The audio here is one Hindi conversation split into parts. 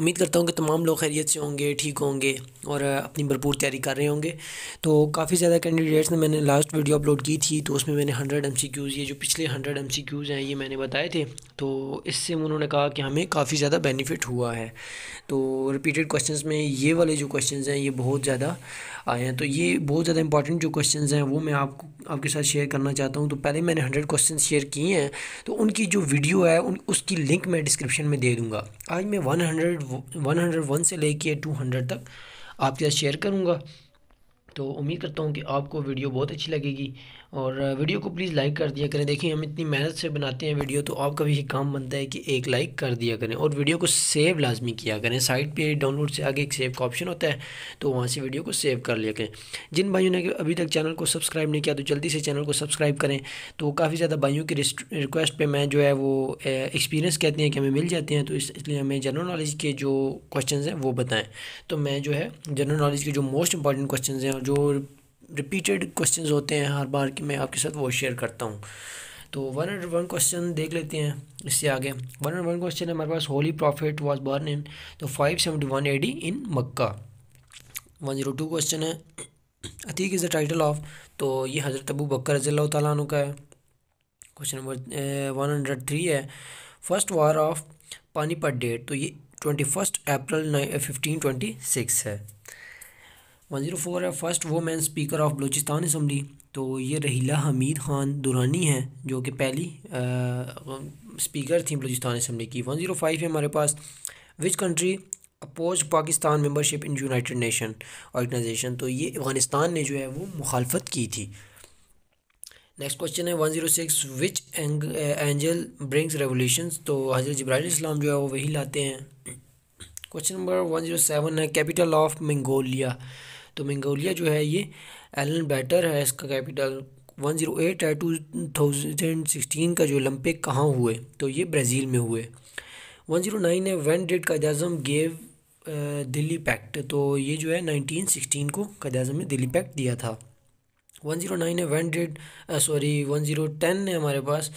उम्मीद करता हूँ कि तमाम लोग खैरियत से होंगे ठीक होंगे और अपनी भरपूर तैयारी कर रहे होंगे तो काफ़ी ज़्यादा कैंडिडेट्स ने मैंने लास्ट वीडियो अपलोड की थी तो उसमें मैंने हंड्रेड एम सी क्यूज़ ये जो पिछले हंड्रेड एम सी क्यूज़ हैं ये मैंने बताए थे तो इससे उन्होंने कहा कि हमें काफ़ी ज़्यादा बेनिफिट हुआ है तो रिपीटेड क्वेश्चन में ये वाले जो क्वेश्चन हैं ये बहुत ज़्यादा आए हैं तो ये बहुत ज़्यादा इंपॉर्टेंट जो क्वेश्चन हैं वो मैं आपको आपके साथ शेयर करना चाहता हूँ तो पहले मैंने हंड्रेड क्वेश्चन शेयर किए हैं तो उनकी जो वीडियो है उन उसकी लिंक मैं डिस्क्रिप्शन में दे दूँगा आज मैं one hundred one hundred one से लेके टू हंड्रेड तक आपके साथ शेयर करूँगा तो उम्मीद करता हूँ कि आपको वीडियो बहुत अच्छी लगेगी और वीडियो को प्लीज़ लाइक कर दिया करें देखिए हम इतनी मेहनत से बनाते हैं वीडियो तो आपका भी काम बनता है कि एक लाइक कर दिया करें और वीडियो को सेव लाजमी किया करें साइट पे डाउनलोड से आगे एक सेव का ऑप्शन होता है तो वहाँ से वीडियो को सेव कर लिया करें जिन भाइयों ने अभी तक चैनल को सब्सक्राइब नहीं किया तो जल्दी से चैनल को सब्सक्राइब करें तो काफ़ी ज़्यादा भाइयों की रिक्वेस्ट पर मैं जो है वो एक्सपीरियंस कहते हैं कि हमें मिल जाते हैं तो इसलिए हमें जनरल नॉलेज के जो क्वेश्चन हैं वो बताएँ तो मैं जो है जनरल नॉलेज के जो मोस्ट इंपॉर्टेंट क्वेश्चन हैं और जो रिपीटेड क्वेश्चन होते हैं हर बार कि मैं आपके साथ वो शेयर करता हूँ तो वन हंड्रेड वन क्वेश्चन देख लेते हैं इससे आगे वन एंड वन क्वेश्चन है हमारे पास holy prophet was born in तो five seventy one A D in Makkah one zero two question है Atiq is the title of तो ये हज़रत अबू बकर रजील तु का है question number one hundred three है first war of Panipat date तो ये twenty first April fifteen twenty six है वन ज़ीरो फोर है first women speaker of Balochistan assembly तो ये रहीला हमीद ख़ान दुरानी हैं जो कि पहली आ, स्पीकर थी बलूचिस्तान इसम्बली की वन ज़ीरो फाइव है हमारे पास which country oppose Pakistan membership in unite nation organization तो ये अफ़गानिस्तान ने जो है वो मुखालफत की थी नेक्स्ट क्वेश्चन है one zero six which angel brings revolution तो हज़रत जब्राइल इस्लाम जो है वो वही लाते हैं question number one zero seven है कैपिटल ऑफ मंगोलिया तो मंगोलिया जो है ये एलन बैटर है इसका कैपिटल 108 है 2016 का जो ओलंपिक कहाँ हुए तो ये ब्राज़ील में हुए 109 है वन डेट का गेव दिल्ली पैक्ट तो ये जो है 1916 को कदाजम ने दिल्ली पैक्ट दिया था 109 है one date sorry one zero ten है हमारे पास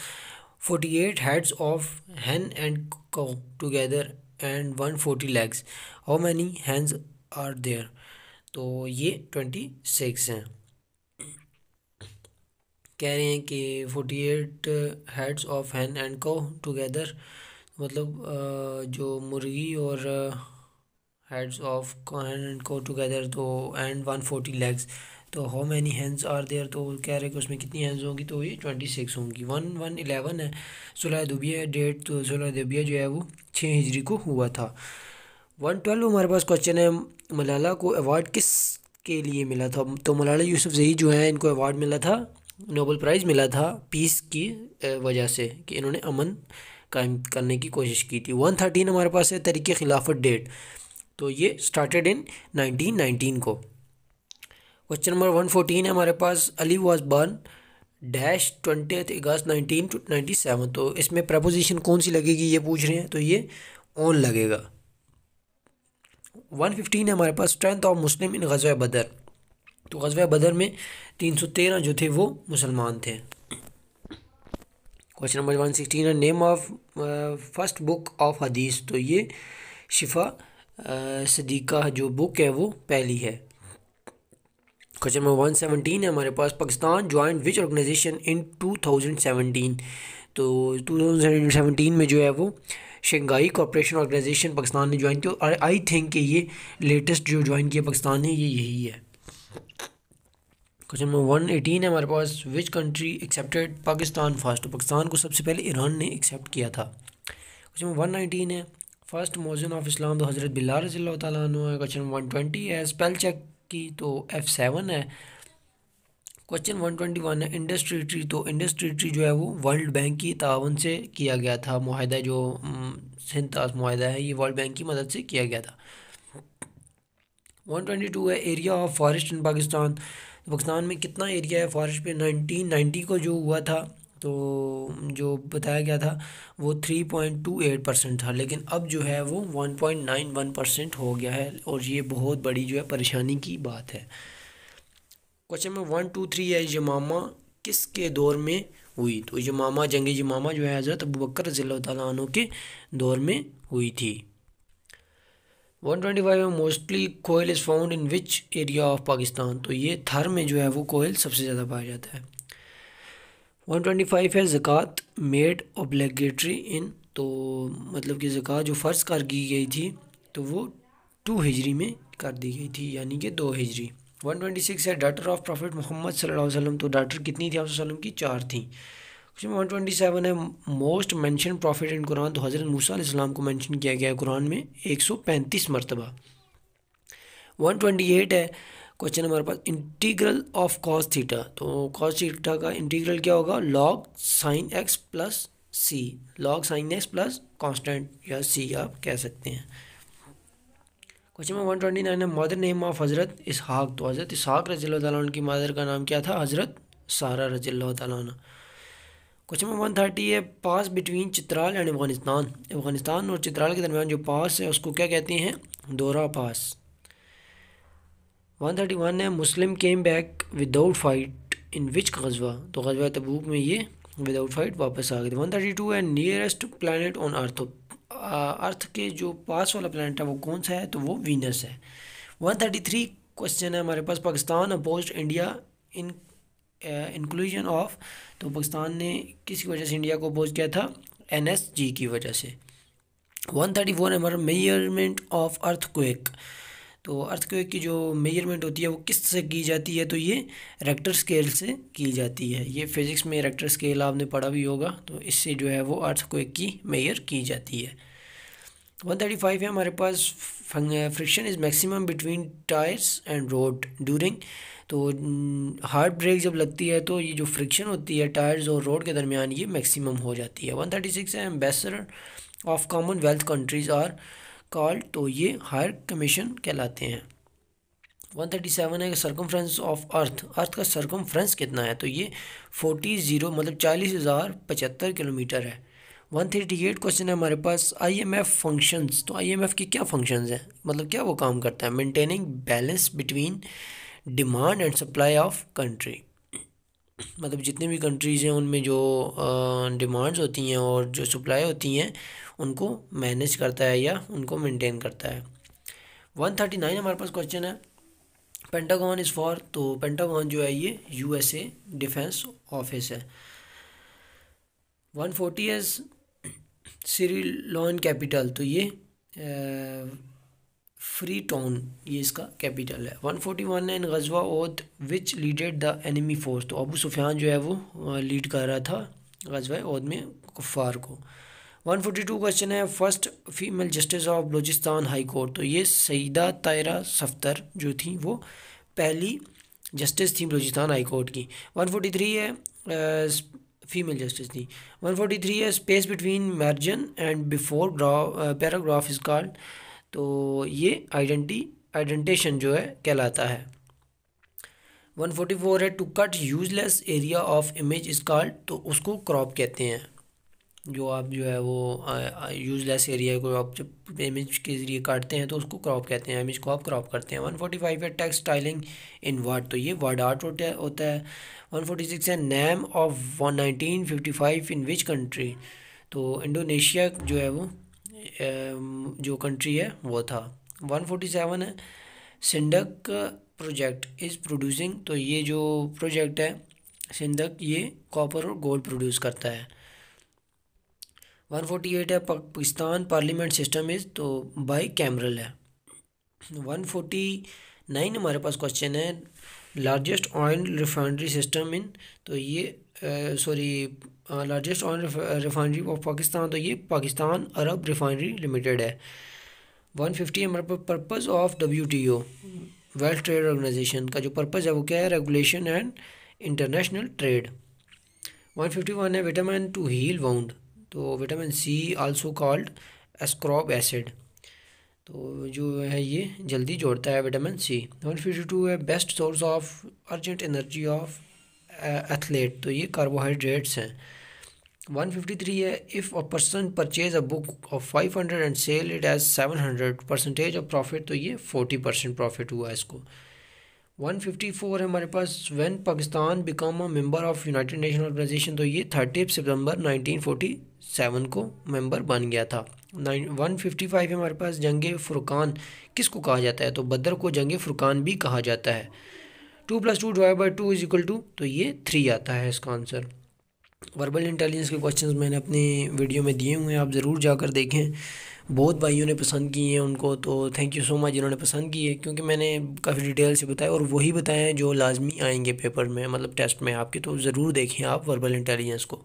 48 heads of hen and cow together and 140 legs. How many hands are there तो ये ट्वेंटी सिक्स हैं कह रहे हैं कि forty eight heads of hen and cow together मतलब जो मुर्गी और heads of hen and cow together तो एंड वन फोर्टी लेग्स तो how many hands are there तो कह रहे हैं कि उसमें कितनी हैंड्स होंगी तो ये ट्वेंटी सिक्स होंगी वन वन एलेवन है सोलह दुबिया डेट तो सोलह दुबिया जो है वो छः हिजरी को हुआ था वन ट्वेल्व हमारे पास क्वेश्चन है मलाला को अवार्ड किस के लिए मिला था तो मलाला यूसुफ जही जो है इनको अवार्ड मिला था नोबल प्राइज़ मिला था पीस की वजह से कि इन्होंने अमन कायम करने की कोशिश की थी वन थर्टीन हमारे पास है तरीके खिलाफत डेट तो ये स्टार्टेड इन नाइनटीन नाइनटीन को क्वेश्चन नंबर वन फोटीन है हमारे पास Ali was born dash twenty August nineteen ninety seven तो इसमें प्रपोजिशन कौन सी लगेगी ये पूछ रहे हैं तो ये ऑन लगेगा वन फिफ्टीन है हमारे पास स्ट्रेंथ ऑफ मुस्लिम इन गजवा बदर तो गजवा बदर में तीन सौ तेरह जो थे वो मुसलमान थे क्वेश्चन नंबर वन सिक्सटीन है name of first book of Hadith तो ये शिफा सदीका uh, जो बुक है वो पहली है क्वेश्चन नंबर वन सेवनटीन है हमारे पास Pakistan join which organization in two thousand seventeen तो टू थाउजेंड सेवनटीन में जो है वो शंघाई कॉपरेशन ऑर्गेनाइजेशन पाकिस्तान ने ज्वाइन की और आई थिंक कि ये लेटेस्ट जो ज्वाइन किया पाकिस्तान ने ये यही है क्वेश्चन नंबर वन एटीन है हमारे पास which country accepted Pakistan first Pakistan को सबसे पहले ईरान ने एक्सेप्ट किया था क्वेश्चन नंबर वन नाइनटीन है फर्स्ट मोजन ऑफ इस्लाम तो हज़रत बिल्ला रजील्ला है क्वेश्चन वन ट्वेंटी है स्पेल चेक की तो एफ़ सेवन है क्वेश्चन वन ट्वेंटी वन है इंडस्ट्री ट्री तो इंडस्ट्री ट्री जो है वो वर्ल्ड बैंक की तावन से किया गया था माहिदा जो सिंतास माहिदा है ये वर्ल्ड बैंक की मदद से किया गया था वन ट्वेंटी टू है area of forest in Pakistan Pakistan में कितना एरिया है फॉरेस्ट पे नाइनटीन नाइन्टी को जो हुआ था तो जो बताया गया था वो three point two eight percent था लेकिन अब जो है वो one point nine one percent हो गया है और ये बहुत बड़ी जो है परेशानी की बात है क्वेश्चन में वन टू थ्री है यमामा किसके दौर में हुई तो यमामा जंग यमामा जो है हज़रत अबू बकर रजील्ला के दौर में हुई थी वन ट्वेंटी फाइव में mostly coal is found in which area of Pakistan तो ये थर में जो है वो कोयल सबसे ज़्यादा पाया जाता है वन ट्वेंटी फाइव है ज़क़़त मेड ओब्लेगेटरी इन तो मतलब कि ज़क़़त जो फ़र्ज़ कर की गई थी तो वो टू हिजरी में कर दी गई थी यानी कि दो हिजरी वन ट्वेंटी सिक्स है डाटर ऑफ प्रॉफिट मोहम्मद सल्लल्लाहु तो डाटर कितनी थी आप की चार थी क्वेश्चन वन ट्वेंटी सेवन है most mentioned prophet in Quran तो हज़रत मूसम को मैंशन किया गया है कुरान में एक सौ पैंतीस मरतबा वन ट्वेंटी एट है क्वेश्चन हमारे पास इंटीग्रल ऑफ कॉस थीटा तो कॉस थीटा का इंटीग्रल क्या होगा log sine x plus C log sine x plus constant या सी आप कह सकते हैं question number one twenty nine है mother name of Hazrat Ishaq तो हज़रत इसहाक रजील्ला तन की मदर का नाम क्या था हज़रत सारा रजील्ला तन क्वेश्चन नंबर वन थर्टी है pass between Chitral and Afghanistan Afghanistan और चित्राल के दरमियान जो पास है उसको क्या कहते हैं दोरा पास वन थर्टी वन है Muslim came back without fight in which गजबा तो गजवा तबूक में ये विदाउट फाइट वापस आ गए थे वन थर्टी टू है nearest planet on earth earth के जो पास वाला प्लानट है वो कौन सा है तो वो वीनस है वन थर्टी थ्री क्वेश्चन है हमारे पास Pakistan oppose India in inclusion of तो पाकिस्तान ने किस वजह से इंडिया को अपोज किया था एन एस जी की वजह से वन थर्टी फोर हमारा मेजरमेंट ऑफ अर्थ क्वेक तो अर्थ क्वेक की जो मेजरमेंट होती है वो किस से की जाती है तो ये रेक्टर स्केल से की जाती है ये फिज़िक्स में रेक्टर स्केल आपने पढ़ा भी होगा तो इससे जो है वो अर्थ क्वेक की मेजर की जाती है वन थर्टी फाइव है हमारे पास friction is maximum between tyres and road during तो हार्ड ब्रेक जब लगती है तो ये जो फ्रिक्शन होती है टायर्स और रोड के दरमियान ये मैक्सिमम हो जाती है वन थर्टी सिक्स है ambassador of commonwealth countries are called तो ये हायर कमीशन कहलाते हैं वन थर्टी सेवन है सरकमफ्रेंस ऑफ अर्थ अर्थ का सरकमफ्रेंस कितना है तो ये फोर्टी ज़ीरो मतलब चालीस हज़ार पचहत्तर किलोमीटर है वन थर्टी एट क्वेश्चन है हमारे पास आई एम एफ फंक्शंस तो आई एम एफ के क्या फंक्शंस हैं मतलब क्या वो काम करता है maintaining balance between demand and supply of country मतलब जितने भी कंट्रीज़ हैं उनमें जो डिमांड्स होती हैं और जो सप्लाई होती हैं उनको मैनेज करता है या उनको मेंटेन करता है वन थर्टी नाइन हमारे पास क्वेश्चन है पेंटागॉन इज़ फॉर तो पेंटागॉन जो है ये यूएसए डिफेंस ऑफिस है one forty is Sri Lanka capital तो ये फ्री टाउन ये इसका कैपिटल है one forty one in Ghazwa Uhud which leaded the enemy force तो अबू सुफियान जो है वो लीड कर रहा था गजवा ओद में कुफ़ार को वन फोर्टी टू क्वेश्चन है first female justice of Balochistan high court तो ये सईदा तायरा सफ्तर जो थी वो पहली जस्टिस थी बलोचिस्तान हाई कोर्ट की वन फोर्टी थ्री है फीमेल जस्टिस थी 143 है space between margin and before paragraph is called तो ये आइडेंटी आइडेंटेशन जो है कहलाता है 144 है to cut useless area of image is called तो उसको क्रॉप कहते हैं जो आप जो है वो यूजलेस एरिया को आप जब इमेज के ज़रिए काटते हैं तो उसको क्रॉप कहते हैं इमेज को आप क्रॉप करते हैं वन फोर्टी फाइव है टेक्सटाइलिंग इन वर्ड तो ये वर्ड आर्ट होता होता है वन फोर्टी सिक्स है name of one nineteen fifty five in which country तो इंडोनेशिया जो है वो जो कंट्री है वो था वन फोर्टी सेवन है सिंडक प्रोजेक्ट इज़ प्रोड्यूसिंग तो ये जो प्रोजेक्ट है सिंडक ये कॉपर और गोल्ड प्रोड्यूस करता है वन फोर्टी एट है पाकिस्तान पार्लियामेंट सिस्टम इज़ तो बाई कैमरल है वन फोर्टी नाइन हमारे पास क्वेश्चन है largest oil refinery system in तो ये sorry largest oil refinery of Pakistan तो ये पाकिस्तान अरब रिफाइनरी लिमिटेड है वन फिफ्टी हमारे पास purpose of W T O world trade organization का जो पर्पज़ है वो क्या है regulation and international trade one fifty one है विटामिन टू हील वाउंड तो vitamin C also called ascorbic acid तो जो है ये जल्दी जोड़ता है vitamin C number fifty two है best source of urgent energy of athlete तो ये कार्बोहाइड्रेट्स हैं वन फिफ्टी थ्री है if a person purchase a book of five hundred and sell it as seven hundred percentage of profit तो ये फोर्टी परसेंट प्रॉफिट हुआ इसको 154 है हमारे पास when Pakistan become a member of united nation organization तो ये थर्टी सितंबर 1947 को मेंबर बन गया था नाइन वन फिफ्टी फाइव है हमारे पास जंग फुरकान किसको कहा जाता है तो बदर को जंग फुरकान भी कहा जाता है two plus two divide by two is equal to तो ये थ्री आता है इसका आंसर वर्बल इंटेलिजेंस के क्वेश्चंस मैंने अपनी वीडियो में दिए हुए हैं आप ज़रूर जाकर देखें बहुत भाइयों ने पसंद किए हैं उनको तो थैंक यू सो मच जिन्होंने पसंद किए क्योंकि मैंने काफ़ी डिटेल से बताया और वही बताए जो लाजमी आएंगे पेपर में मतलब टेस्ट में आपके तो ज़रूर देखें आप वर्बल इंटेलिजेंस को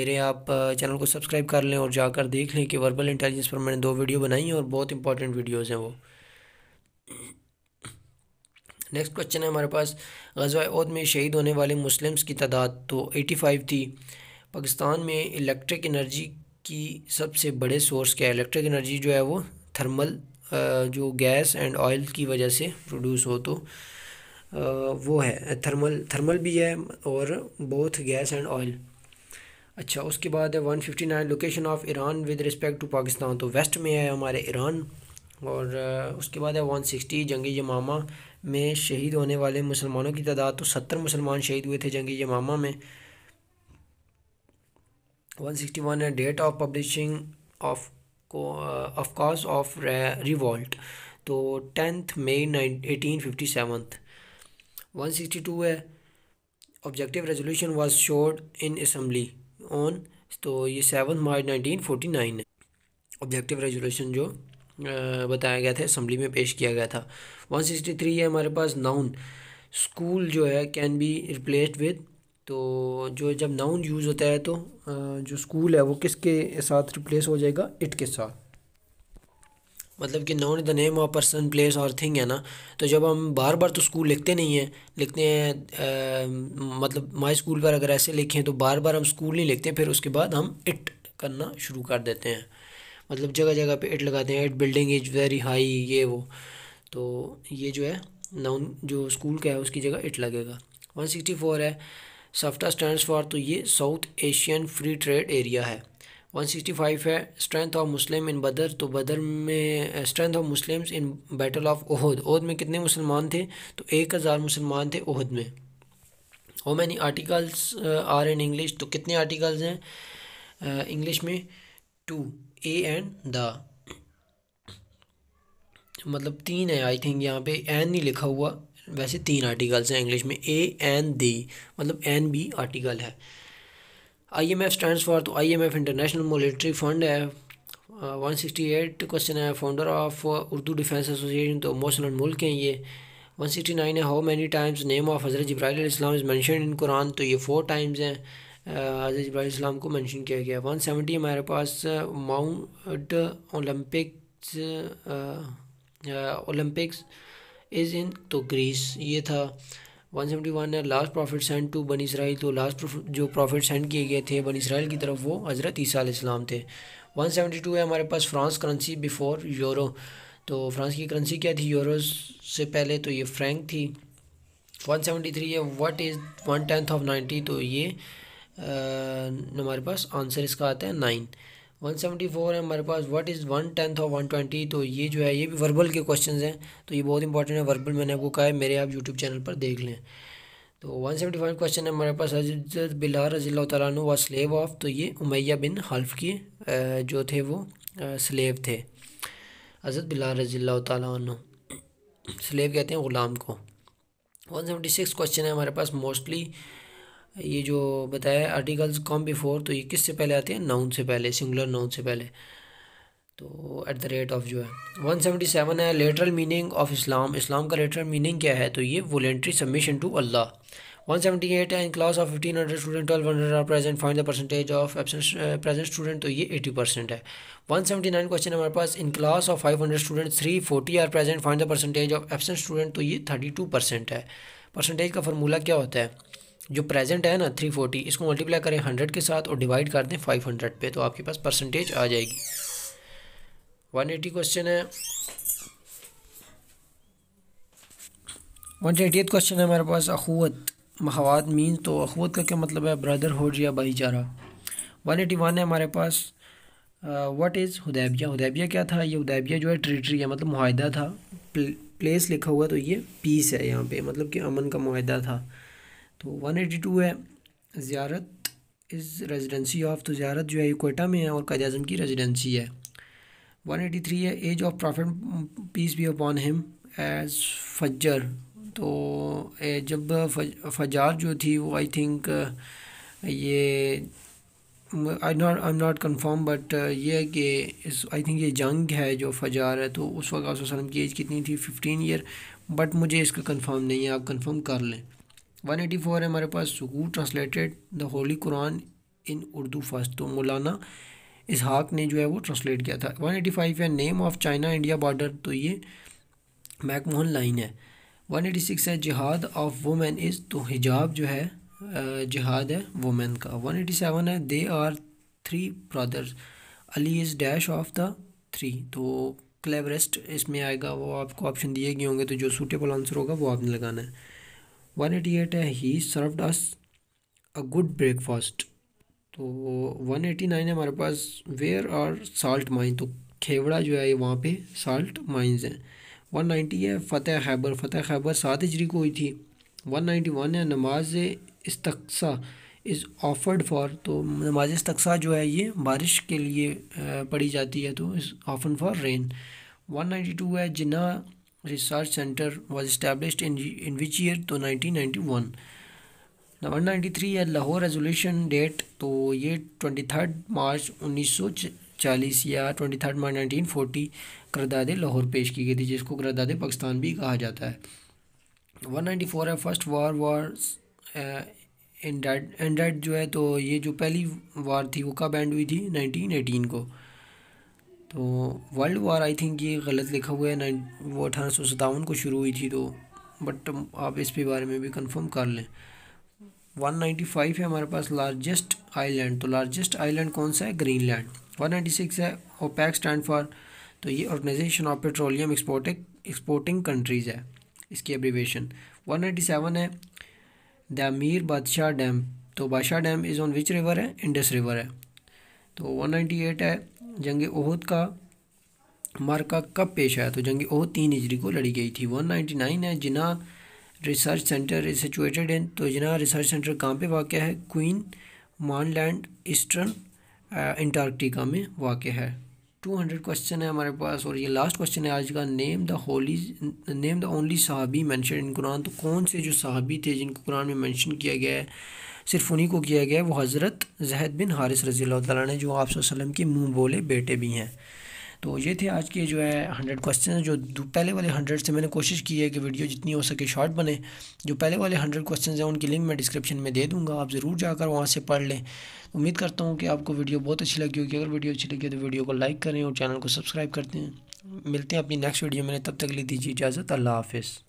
मेरे आप चैनल को सब्सक्राइब कर लें और जाकर देख लें कि वर्बल इंटेलिजेंस पर मैंने दो वीडियो बनाई हैं और बहुत इंपॉर्टेंट वीडियोज़ हैं वो नेक्स्ट क्वेश्चन है हमारे पास गजवा उद में शहीद होने वाले मुस्लिम्स की तादाद तो 85 फाइव थी पाकिस्तान में इलेक्ट्रिक एनर्जी की सबसे बड़े सोर्स क्या है इलेक्ट्रिक एनर्जी जो है वो थर्मल जो गैस एंड ऑयल की वजह से प्रोड्यूस हो तो वो है थर्मल थर्मल भी है और बोथ गैस एंड ऑयल अच्छा उसके बाद है one fifty nine location of Iran with respect to Pakistan तो वेस्ट में है हमारे ईरान और उसके बाद है वन सिक्सटी जंग यमामा में शहीद होने वाले मुसलमानों की तादाद तो सत्तर मुसलमान शहीद हुए थे जंग यमामा में 161 है डेट ऑफ पब्लिशिंग ऑफ को ऑफ कॉज ऑफ रिवॉल्ट तो tenth May nine eighteen fifty seventh one sixty two है objective resolution was showed in assembly on तो ये seven March nineteen forty nine है ऑब्जेक्टिव रेजोल्यूशन जो बताया गया था असम्बली में पेश किया गया था 163 है हमारे पास नाउन स्कूल जो है कैन बी रिप्लेस्ड विद तो जो जब नाउन यूज़ होता है तो जो स्कूल है वो किसके साथ रिप्लेस हो जाएगा इट के साथ मतलब कि noun the name of person place और थिंग है ना तो जब हम बार बार तो स्कूल लिखते नहीं हैं लिखते हैं मतलब माई स्कूल पर अगर ऐसे लिखें तो बार बार हम स्कूल नहीं लिखते फिर उसके बाद हम इट करना शुरू कर देते हैं मतलब जगह जगह पे एड लगाते हैं at building is very high ये वो तो ये जो है नाउन जो स्कूल का है उसकी जगह एट लगेगा वन सिक्सटी फोर है सफ्टा स्टैंड फॉर तो ये south Asian free trade area है वन सिक्सटी फाइव है strength of Muslim in Badr तो बदर में strength of Muslims in battle of Uhud Uhud में कितने मुसलमान थे तो एक हज़ार मुसलमान थे ओहद में how many articles are in English तो कितने आर्टिकल्स हैं इंग्लिश eh, में टू ए एंड द मतलब तीन है आई थिंक यहाँ पे एन नहीं लिखा हुआ वैसे तीन आर्टिकल्स हैं इंग्लिश में ए एन दी मतलब एन भी आर्टिकल है I M F stand for तो I M F international military fund है वन सिक्सटी एट क्वेश्चन है founder of Urdu defence association तो मोशन मुल्क हैं ये वन सिक्सटी नाइन है how many times name of हज़रत जब्राइल इस्लाम इज़ मैंशन इन कुरान तो ये फोर टाइम्स हैं हज़रत इब्राहिम को मेंशन किया गया वन सेवेंटी हमारे पास mount olympics olympics is in तो ग्रीस ये था वन सेवेंटी वन है last prophet send to Bani Israel तो लास्ट जो प्रॉफिट सेंड किए गए थे बन इसराइल की तरफ वो हज़रत ईसा इस्लाम थे वन सेवेंटी टू है हमारे पास फ्रांस करेंसी बिफोर यूरो तो फ्रांस की करेंसी क्या थी यूरो से पहले तो ये फ्रैंक थी वन सेवेंटी थ्री है what is one tenth of ninety तो ये Uh, हमारे पास आंसर इसका आता है नाइन वन फोर है हमारे पास व्हाट इज़ वन टेंथ और वन ट्वेंटी तो ये जो है ये भी वर्बल के क्वेश्चंस हैं तो ये बहुत इंपॉर्टेंट है वर्बल मैंने आपको कहा है मेरे आप यूट्यूब चैनल पर देख लें तो वन फाइव क्वेश्चन है हमारे पास हजरत बिलार रजील तु व स्लेव ऑफ तो ये उमैया बिन हल्फ के uh, जो थे वो स्लेव uh, थे हजरत बिलार रजील तु स्लेव कहते हैं ग़ुलाम को वन सिक्स क्वेश्चन है हमारे पास मोस्टली ये जो बताया आर्टिकल्स कॉम बिफोर तो ये किस से पहले आते हैं नाउन से पहले सिंगुलर नाउन से पहले तो एट द रेट ऑफ जो है वन सेवेंटी सेवन है लेटरल मीनिंग ऑफ इस्लाम इस्लाम का लेटरल मीनिंग क्या है तो ये voluntary submission to Allah one seventy eight है in class of fifteen hundred student twelve hundred are present find the percentage of absent present student तो ये एटी परसेंट है वन सेवेंटी नाइन क्वेश्चन हमारे पास in class of five hundred student three forty are present find the percentage of absent student तो ये थर्टी टू परसेंट है परसेंटेज का फॉर्मूला क्या होता है जो प्रेजेंट है ना थ्री फोर्टी इसको मल्टीप्लाई करें हंड्रेड के साथ और डिवाइड कर दें फाइव हंड्रेड पे तो आपके पास परसेंटेज आ जाएगी वन एटी क्वेश्चन है वन एटी क्वेश्चन है हमारे पास अखवत महावाद मीन तो अखवत का क्या मतलब है ब्रदरहुड या भाईचारा वन एटी वन है हमारे पास व्हाट इज़ हदैबिया हदैबिया क्या था ये उदैबिया जो है ट्रिटरी है मतलब माहिदा था प्लेस लिखा हुआ तो ये पीस है यहाँ पे मतलब कि अमन का माहिदा था तो वन एटी टू है ज़्यारत इज़ रेजिडेंसी ऑफ तो ज़्यारत जो है कोयटा में है और कैद अजम की रेजिडेंसी है वन एटी थ्री है age of prophet peace be upon him age फजर तो जब फजार जो थी वो आई थिंक ये I not I am not confirm but ये है कि इस आई थिंक ये जंग है जो फजार है तो उस वक्त वसलम की एज कितनी थी फिफ्टीन ईयर बट मुझे इसका कन्फर्म नहीं है आप कन्फर्म कर लें 184 है हमारे पास सुकूर translated the holy Quran in Urdu first तो मौलाना इसहाक ने जो है वो ट्रांसलेट किया था 185 है name of China India border तो ये मैकमोहन लाइन है 186 है जिहाद ऑफ वुमेन इज़ तो हिजाब जो है जिहाद है वुमेन का 187 है they are three brothers Ali is dash of the three तो क्लेवरेस्ट इसमें आएगा वो आपको ऑप्शन दिए गए होंगे तो जो सूटेबल आंसर होगा वो आपने लगाना है वन एटी एट है he served us a good breakfast तो वन एटी नाइन है हमारे पास वेयर आर साल्ट माइन तो खेवड़ा जो है वहाँ पे साल्ट माइंस हैं वन नाइन्टी है फ़तेह खैबर फ़तेह खैबर सात हिजरी को हुई थी वन नाइन्टी वन है नमाज इस्तक्सा इज़ ऑफर्ड फॉर तो नमाज इस्तक्सा जो है ये बारिश के लिए पढ़ी जाती है तो is often for rain one ninety two है Jinnah Research Center was established in, in which year? तो 1991. नंबर 93 है लाहौर रेजोल्यूशन डेट तो ये 23 मार्च 1940 या 23 मार्च 1940 करदाद लाहौर पेश की गई थी जिसको करदाद पाकिस्तान भी कहा जाता है 194 है फर्स्ट वार वार एंडेड जो है तो ये जो पहली वार थी वो कब एंड हुई थी 1918 को तो वर्ल्ड वार आई थिंक ये गलत लिखा हुआ है नाइन वो अठारह सौ सतावन को शुरू हुई थी तो बट um, आप इस पे बारे में भी कंफर्म कर लें 195 है हमारे पास लार्जेस्ट आइलैंड तो लार्जेस्ट आइलैंड कौन सा है ग्रीनलैंड 196 है ओपैक स्टैंड फॉर तो ये organization of petroleum exporting exporting countries है इसकी एब्रीवेशन 197 है मीर बादशाह डैम तो Badshah dam is on which river है इंडस रिवर है तो एट है जंग ओहद का मार्का कब पेश आया तो जंग ओहद तीन हिजरी को लड़ी गई थी 199 है Jinnah research centre is situated in तो जिना रिसर्च सेंटर कहाँ पे वाक़ है क्वीन मानलैंड ईस्टर्न इंटार्कटिका में वाक़ है टू हंड्रेड क्वेश्चन है हमारे पास और ये लास्ट क्वेश्चन है आज का name the holy name the only साहबी मैंशन इन कुरान तो कौन से जो साहबी थे जिनको कुरान में मैंशन किया गया है सिर्फ उन्हीं को किया गया वो हज़रत जहद बिन हारिस रज़ी अल्लाह ने जो आप वसलम के मुँह बोले बेटे भी हैं तो ये थे आज के जो है हंड्रेड क्वेश्चन जो पहले वाले हंड्रेड से मैंने कोशिश की है कि वीडियो जितनी हो सके शॉर्ट बने जो पहले वाले हंड्रेड क्वेश्चन हैं उनकी लिंक मैं डिस्क्रिप्शन में दे दूँगा आप ज़रूर जाकर वहाँ से पढ़ लें उम्मीद करता हूँ कि आपको वीडियो बहुत अच्छी लगी होगी अगर वीडियो अच्छी लगी तो वीडियो को लाइक करें और चैनल को सब्सक्राइब करते हैं मिलते हैं अपनी नेक्स्ट वीडियो में तब तक ले दीजिए इजाज़त अल्लाह हाफिज़